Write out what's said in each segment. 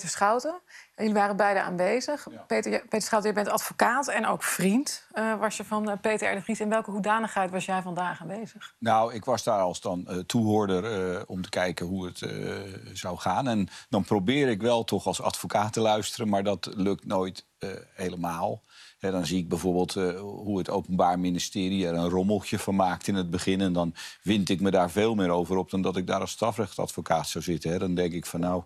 Peter Schouten. Jullie waren beide aanwezig. Peter, Peter Schouten, je bent advocaat en ook vriend eh, was je van eh, Peter R. Vries. In welke hoedanigheid was jij vandaag aanwezig? Nou, ik was daar als dan uh, toehoorder om te kijken hoe het zou gaan. En dan probeer ik wel toch als advocaat te luisteren, maar dat lukt nooit helemaal. dan zie ik bijvoorbeeld hoe het Openbaar Ministerie er een rommeltje van maakt in het begin. En dan wind ik me daar veel meer over op dan dat ik daar als strafrechtadvocaat zou zitten. He. Dan denk ik van nou,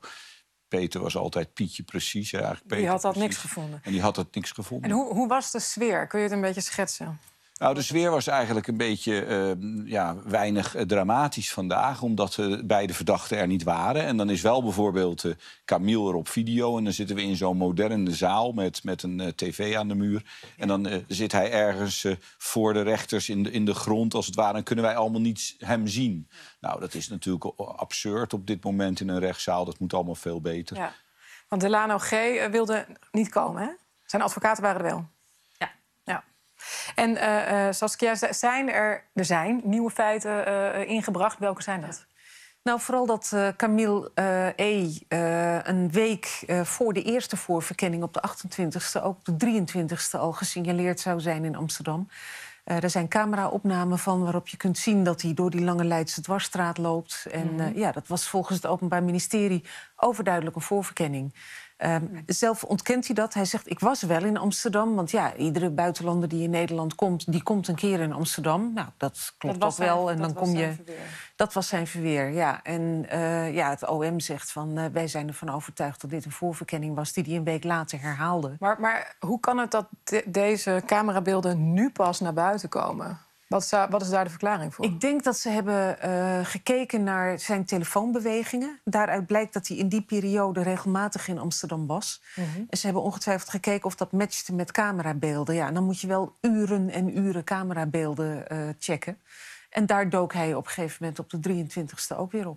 Peter was altijd Pietje precies. Eigenlijk Peter die had dat niks gevonden. En die had niks gevonden. En hoe, hoe was de sfeer? Kun je het een beetje schetsen? Nou, de sfeer was eigenlijk een beetje ehm, ja, weinig eh, dramatisch vandaag, omdat eh, beide verdachten er niet waren. En dan is wel bijvoorbeeld uh, Camille er op video en dan zitten we in zo'n moderne zaal met, met een tv aan de muur. En dan zit hij ergens voor de rechters in de, in de grond, als het ware, en kunnen wij allemaal niet hem zien. Nou, dat is natuurlijk absurd op dit moment in een rechtszaal. Dat moet allemaal veel beter. Want Delano G. wilde niet komen, hè? Zijn advocaten waren er wel. En eh, eh, Saskia, zijn er, er zijn nieuwe feiten eh, ingebracht. Welke zijn dat? Nou, vooral dat uh, Camille E. een week voor de eerste voorverkenning op de 28e, ook de 23e al gesignaleerd zou zijn in Amsterdam. er zijn cameraopnamen van waarop je kunt zien dat hij door die lange Leidse dwarsstraat loopt. En mhm. ja, dat was volgens het Openbaar Ministerie overduidelijk een voorverkenning. Ehm, zelf ontkent hij dat. Hij zegt, ik was wel in Amsterdam. Want ja, iedere buitenlander die in Nederland komt... die komt een keer in Amsterdam. Nou, dat klopt dat toch wel. en dan kom je... Dat was zijn verweer, ja. En eh, ja, het OM zegt van... Eh, wij zijn ervan overtuigd dat dit een voorverkenning was... die hij een week later herhaalde. Maar, maar hoe kan het dat deze camerabeelden nu pas naar buiten komen? Wat is, daar, wat is, daar, de verklaring voor? Ik denk dat ze hebben eh, gekeken naar zijn telefoonbewegingen. Daaruit blijkt dat hij in die periode regelmatig in Amsterdam was. Mhm. En ze hebben ongetwijfeld gekeken of dat matchte met camerabeelden. Ja, dan moet je wel uren en uren camerabeelden eh, checken. En daar dook hij op een gegeven moment op de 23e ook weer op.